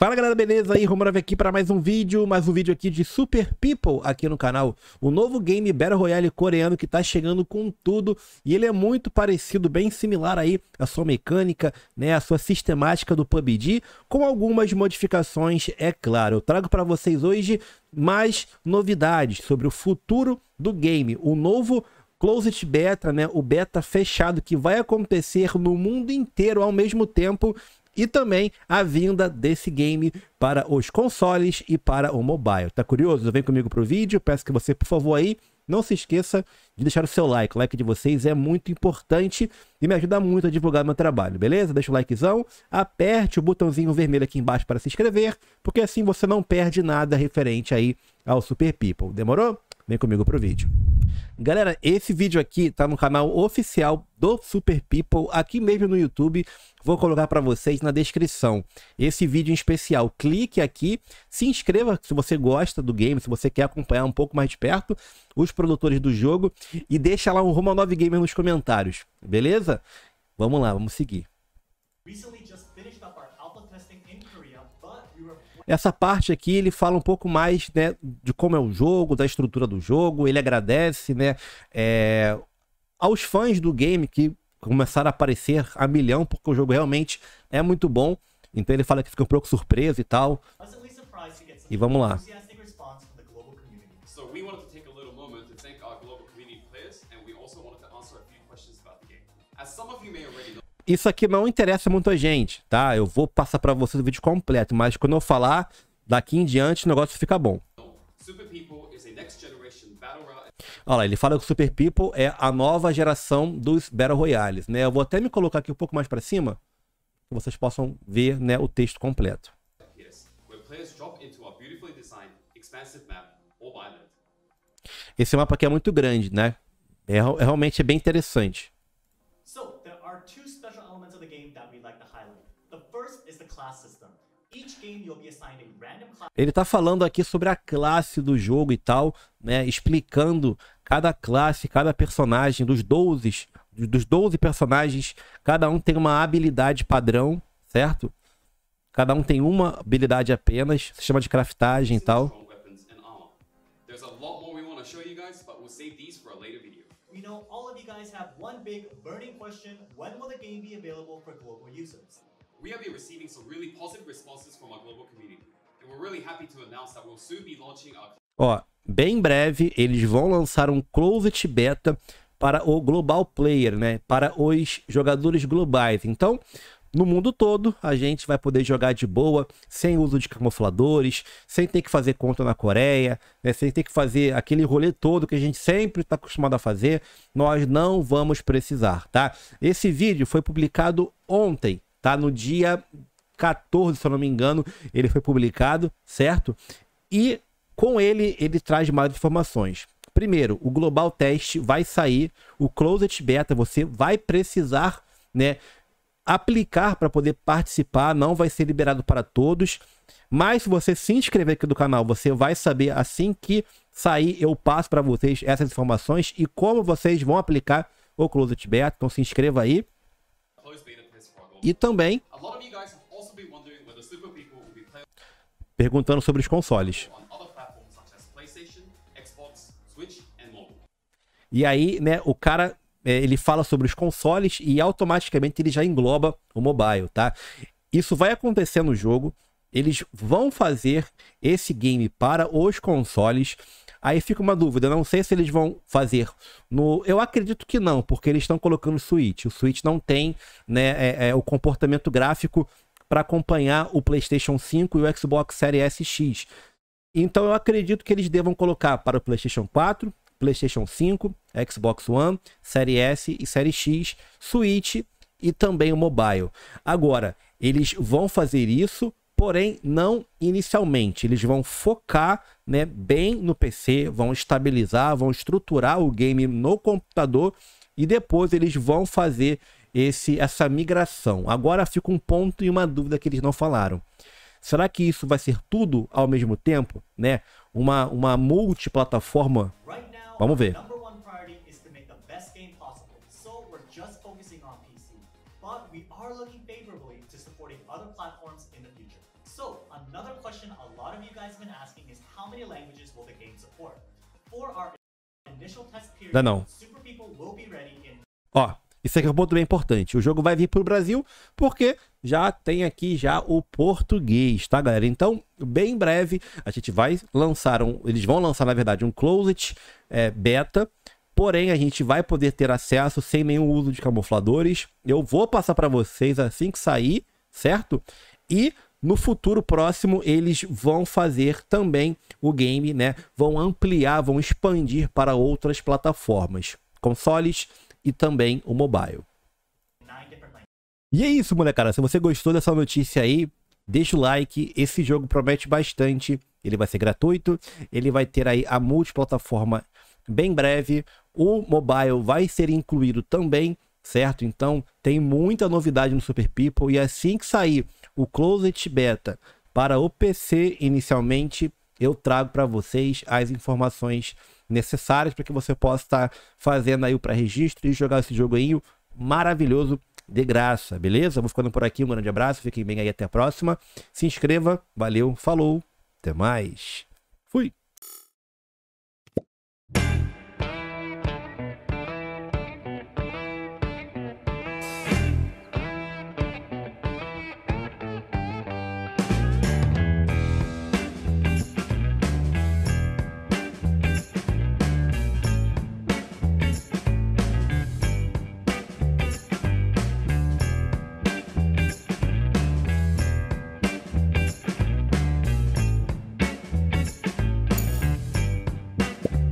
Fala galera, beleza? Aí Romanov aqui para mais um vídeo, mais um vídeo aqui de Super People aqui no canal. O novo game Battle Royale coreano que tá chegando com tudo e ele é muito parecido, bem similar aí a sua mecânica, né, a sua sistemática do PUBG, com algumas modificações, é claro. Eu trago para vocês hoje mais novidades sobre o futuro do game, o novo Closed Beta, né, o beta fechado que vai acontecer no mundo inteiro ao mesmo tempo e também a vinda desse game para os consoles e para o mobile. Tá curioso? Vem comigo pro vídeo. Peço que você, por favor, aí não se esqueça de deixar o seu like. O like de vocês é muito importante e me ajuda muito a divulgar meu trabalho, beleza? Deixa o likezão, aperte o botãozinho vermelho aqui embaixo para se inscrever, porque assim você não perde nada referente aí ao Super People. Demorou? Vem comigo pro vídeo. Galera, esse vídeo aqui tá no canal oficial do Super People, aqui mesmo no YouTube. Vou colocar para vocês na descrição esse vídeo em especial. Clique aqui, se inscreva se você gosta do game, se você quer acompanhar um pouco mais de perto os produtores do jogo e deixa lá um Roma 9 Gamer nos comentários, beleza? Vamos lá, vamos seguir. Recently, just essa parte aqui ele fala um pouco mais né, de como é o jogo, da estrutura do jogo. Ele agradece né, é, aos fãs do game que começaram a aparecer a milhão, porque o jogo realmente é muito bom. Então ele fala que fica um pouco surpreso e tal. E vamos lá. As some of you may already know, isso aqui não interessa muito a gente, tá? Eu vou passar para vocês o vídeo completo, mas quando eu falar, daqui em diante o negócio fica bom. Olha lá, ele fala que o Super People é a nova geração dos Battle Royales, né? Eu vou até me colocar aqui um pouco mais para cima, que vocês possam ver né, o texto completo. Esse mapa aqui é muito grande, né? É, é bem interessante. Ele está falando aqui sobre a classe do jogo e tal, né? Explicando cada classe, cada personagem dos 12, dos 12 personagens, cada um tem uma habilidade padrão, certo? Cada um tem uma habilidade apenas, se chama de craftagem e tal. We know all of you guys have one big burning question, when will the game be available for global users? we have been receiving some really positive responses from our global community. And we're really happy to announce that we'll soon be launching our Ó, bem breve eles vão lançar um closed beta para o global player, né? Para os jogadores globais. Então, no mundo todo, a gente vai poder jogar de boa, sem uso de camufladores, sem ter que fazer conta na Coreia, né? sem ter que fazer aquele rolê todo que a gente sempre está acostumado a fazer. Nós não vamos precisar, tá? Esse vídeo foi publicado ontem, tá? No dia 14, se eu não me engano, ele foi publicado, certo? E com ele, ele traz mais informações. Primeiro, o Global Test vai sair, o Closet Beta, você vai precisar, né, aplicar para poder participar, não vai ser liberado para todos. Mas se você se inscrever aqui do canal, você vai saber assim que sair, eu passo para vocês essas informações e como vocês vão aplicar o Closet Beta. Então se inscreva aí. E também perguntando sobre os consoles. E aí, né, o cara é, ele fala sobre os consoles e automaticamente ele já engloba o mobile, tá? Isso vai acontecer no jogo. Eles vão fazer esse game para os consoles Aí fica uma dúvida, não sei se eles vão fazer no. Eu acredito que não, porque eles estão colocando Switch. O Switch não tem né, é, é, o comportamento gráfico para acompanhar o PlayStation 5 e o Xbox Series SX. Então eu acredito que eles devam colocar para o PlayStation 4, PlayStation 5, Xbox One, Série S e Série X, Switch e também o mobile. Agora, eles vão fazer isso porém não inicialmente. Eles vão focar né, bem no PC, vão estabilizar, vão estruturar o game no computador e depois eles vão fazer esse essa migração. Agora fica um ponto e uma dúvida que eles não falaram. Será que isso vai ser tudo ao mesmo tempo, né? Uma uma multiplataforma? Vamos ver but we are looking favorably to supporting other platforms in the future. So another question a lot of you guys have been asking is how many languages will the game support? For our initial test period, não, não. Super People will be ready in... Ó, isso aqui é um ponto bem importante. O jogo vai vir para o Brasil porque já tem aqui já o português, tá, galera? Então, bem breve, a gente vai lançar um... Eles vão lançar, na verdade, um Closet é, Beta Porém, a gente vai poder ter acesso sem nenhum uso de camufladores. Eu vou passar para vocês assim que sair, certo? E no futuro próximo eles vão fazer também o game, né? Vão ampliar, vão expandir para outras plataformas, consoles e também o mobile. E é isso, molecada. Se você gostou dessa notícia aí, deixa o like. Esse jogo promete bastante. Ele vai ser gratuito. Ele vai ter aí a multiplataforma bem breve. O mobile vai ser incluído também, certo? Então tem muita novidade no Super People e assim que sair o Closet Beta para o PC inicialmente, eu trago para vocês as informações necessárias para que você possa estar fazendo aí o pré-registro e jogar esse joguinho maravilhoso de graça, beleza? Vou ficando por aqui, um grande abraço, fiquem bem aí, até a próxima. Se inscreva, valeu, falou, até mais. Fui!